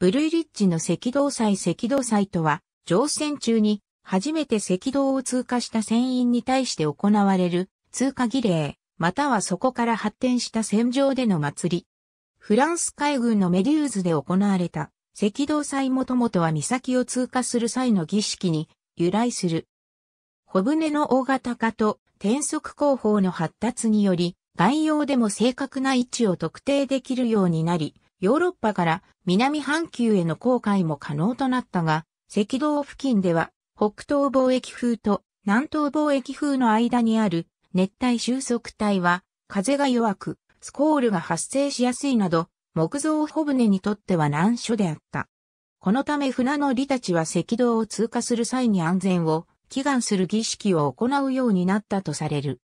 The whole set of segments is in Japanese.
ブルイリッジの赤道祭赤道祭とは、乗船中に初めて赤道を通過した船員に対して行われる通過儀礼、またはそこから発展した船上での祭り。フランス海軍のメデューズで行われた赤道祭もともとは岬を通過する際の儀式に由来する。小舟の大型化と転速工法の発達により、概要でも正確な位置を特定できるようになり、ヨーロッパから南半球への航海も可能となったが、赤道付近では北東貿易風と南東貿易風の間にある熱帯収束帯は風が弱くスコールが発生しやすいなど木造帆船にとっては難所であった。このため船乗りたちは赤道を通過する際に安全を祈願する儀式を行うようになったとされる。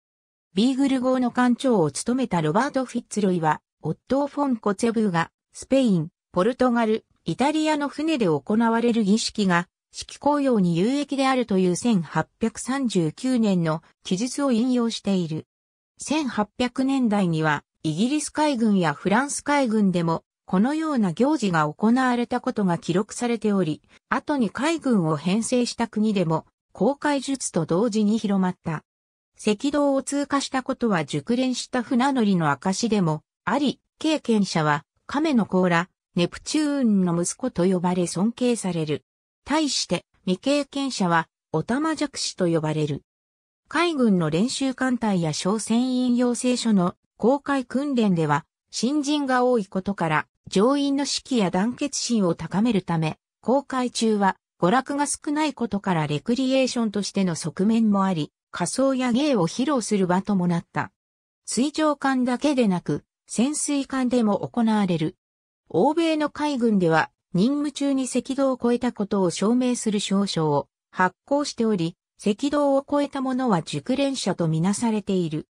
ビーグル号の艦長を務めたロバート・フィッツロイは、オットー・フォン・コツェブーがスペイン、ポルトガル、イタリアの船で行われる儀式が、式公用に有益であるという1839年の記述を引用している。1800年代には、イギリス海軍やフランス海軍でも、このような行事が行われたことが記録されており、後に海軍を編成した国でも、公開術と同時に広まった。赤道を通過したことは熟練した船乗りの証でもあり、経験者は亀の甲羅、ネプチューンの息子と呼ばれ尊敬される。対して、未経験者は、オタマジャクシと呼ばれる。海軍の練習艦隊や小船員養成所の公開訓練では、新人が多いことから、乗員の士気や団結心を高めるため、公開中は、娯楽が少ないことからレクリエーションとしての側面もあり、仮装や芸を披露する場ともなった。水上艦だけでなく、潜水艦でも行われる。欧米の海軍では任務中に赤道を超えたことを証明する証書を発行しており、赤道を超えたものは熟練者とみなされている。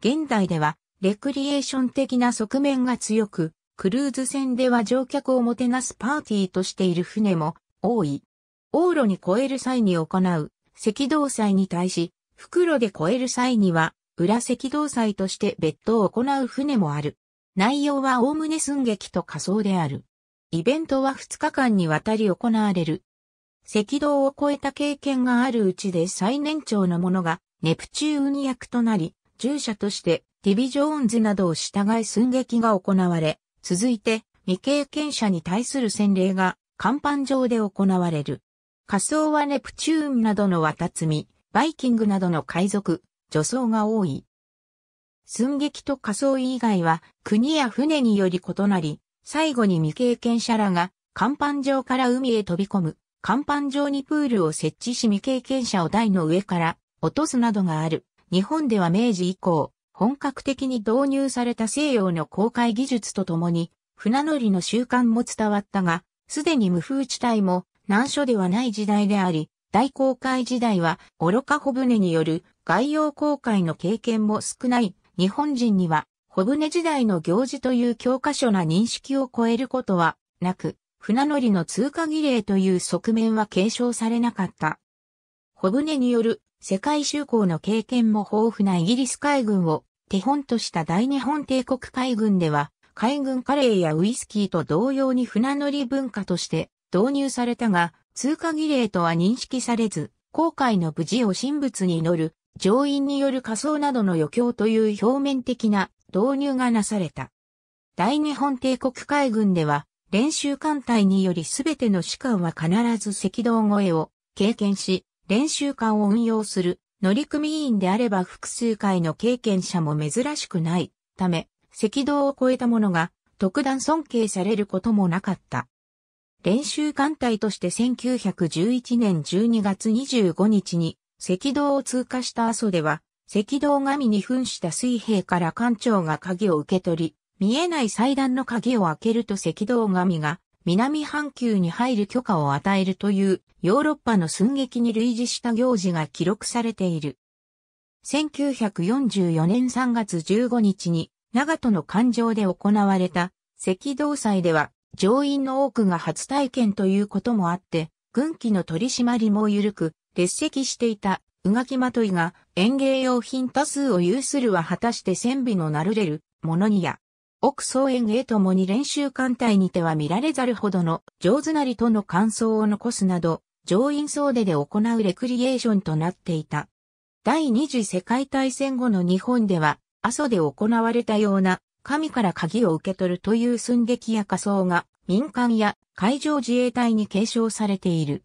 現代ではレクリエーション的な側面が強く、クルーズ船では乗客をもてなすパーティーとしている船も多い。往路に越える際に行う赤道祭に対し、袋で越える際には裏赤道祭として別途行う船もある。内容は概ね寸劇と仮想である。イベントは2日間にわたり行われる。赤道を越えた経験があるうちで最年長の者がネプチューン役となり、従者としてディビジョーンズなどを従い寸劇が行われ、続いて未経験者に対する洗礼が甲板上で行われる。仮想はネプチューンなどの渡積み、バイキングなどの海賊、女装が多い。寸劇と仮装以外は国や船により異なり、最後に未経験者らが甲板上から海へ飛び込む。甲板上にプールを設置し未経験者を台の上から落とすなどがある。日本では明治以降、本格的に導入された西洋の航海技術とともに、船乗りの習慣も伝わったが、すでに無風地帯も難所ではない時代であり、大航海時代は愚か小舟による外洋航海の経験も少ない日本人には、小船時代の行事という教科書な認識を超えることはなく、船乗りの通過儀礼という側面は継承されなかった。小舟による世界就航の経験も豊富なイギリス海軍を手本とした大日本帝国海軍では、海軍カレーやウイスキーと同様に船乗り文化として導入されたが、通過儀礼とは認識されず、航海の無事を神仏に乗る乗員による仮想などの余興という表面的な導入がなされた。大日本帝国海軍では、練習艦隊により全ての士官は必ず赤道越えを経験し、練習艦を運用する乗組員であれば複数回の経験者も珍しくないため、赤道を越えた者が特段尊敬されることもなかった。練習艦隊として1911年12月25日に赤道を通過した阿蘇では、赤道神に噴した水兵から艦長が鍵を受け取り、見えない祭壇の鍵を開けると赤道神が南半球に入る許可を与えるというヨーロッパの寸劇に類似した行事が記録されている。1944年3月15日に長門の艦上で行われた赤道祭では乗員の多くが初体験ということもあって、軍機の取り締まりも緩く、欠席していた、うがきまといが、園芸用品多数を有するは果たして戦備のなるれる、ものにや、奥総園芸ともに練習艦隊にては見られざるほどの上手なりとの感想を残すなど、上院総出で行うレクリエーションとなっていた。第二次世界大戦後の日本では、阿蘇で行われたような、神から鍵を受け取るという寸劇や仮想が、民間や海上自衛隊に継承されている。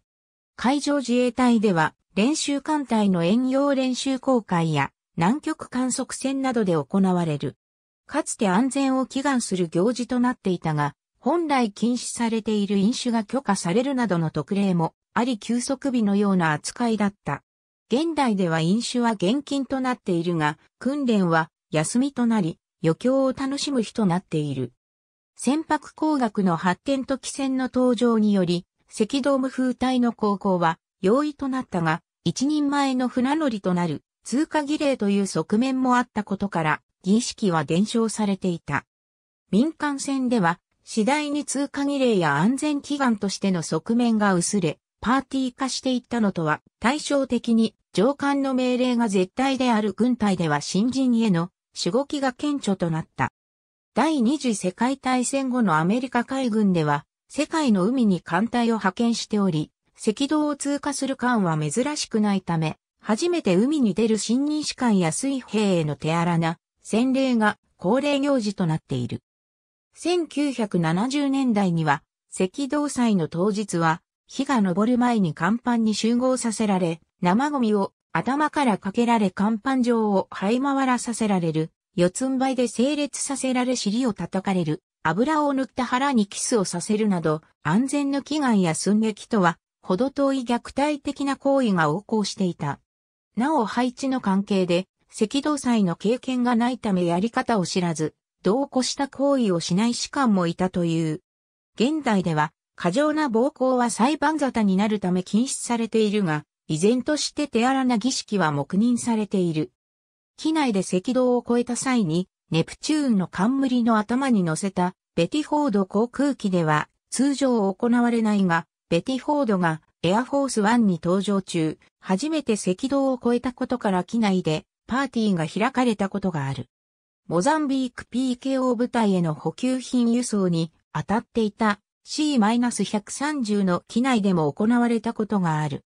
海上自衛隊では練習艦隊の遠洋練習航海や南極観測船などで行われる。かつて安全を祈願する行事となっていたが、本来禁止されている飲酒が許可されるなどの特例もあり休息日のような扱いだった。現代では飲酒は厳禁となっているが、訓練は休みとなり、余興を楽しむ日となっている。船舶工学の発展と汽船の登場により、赤道無風体の航行は容易となったが、一人前の船乗りとなる通過儀礼という側面もあったことから、儀式は伝承されていた。民間船では、次第に通過儀礼や安全祈願としての側面が薄れ、パーティー化していったのとは対照的に上官の命令が絶対である軍隊では新人への守護機が顕著となった。第二次世界大戦後のアメリカ海軍では世界の海に艦隊を派遣しており、赤道を通過する艦は珍しくないため、初めて海に出る新任士官や水兵への手荒な洗礼が恒例行事となっている。1970年代には、赤道祭の当日は、日が昇る前に甲板に集合させられ、生ゴミを頭からかけられ甲板上を這い回らさせられる、四つん這いで整列させられ尻を叩かれる、油を塗った腹にキスをさせるなど、安全の祈願や寸劇とは、ほど遠い虐待的な行為が横行していた。なお配置の関係で、赤道祭の経験がないためやり方を知らず、同行した行為をしない士官もいたという。現代では、過剰な暴行は裁判沙汰になるため禁止されているが、依然として手荒な儀式は黙認されている。機内で赤道を越えた際に、ネプチューンの冠の頭に乗せたベティフォード航空機では通常行われないが、ベティフォードがエアフォースワンに登場中、初めて赤道を越えたことから機内でパーティーが開かれたことがある。モザンビーク PKO 部隊への補給品輸送に当たっていた C-130 の機内でも行われたことがある。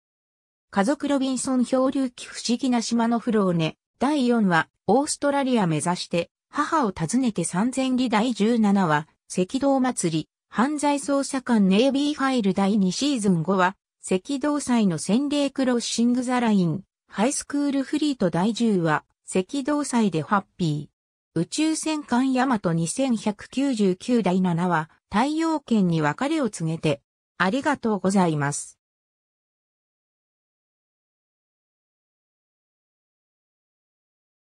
家族ロビンソン漂流機不思議な島のフローネ第4話オーストラリア目指して母を訪ねて三千里第17話、赤道祭り、犯罪捜査官ネイビーファイル第2シーズン5話、赤道祭の洗礼クロッシングザライン、ハイスクールフリート第10話、赤道祭でハッピー。宇宙戦艦ヤマト2199第7話、太陽圏に別れを告げて、ありがとうございます。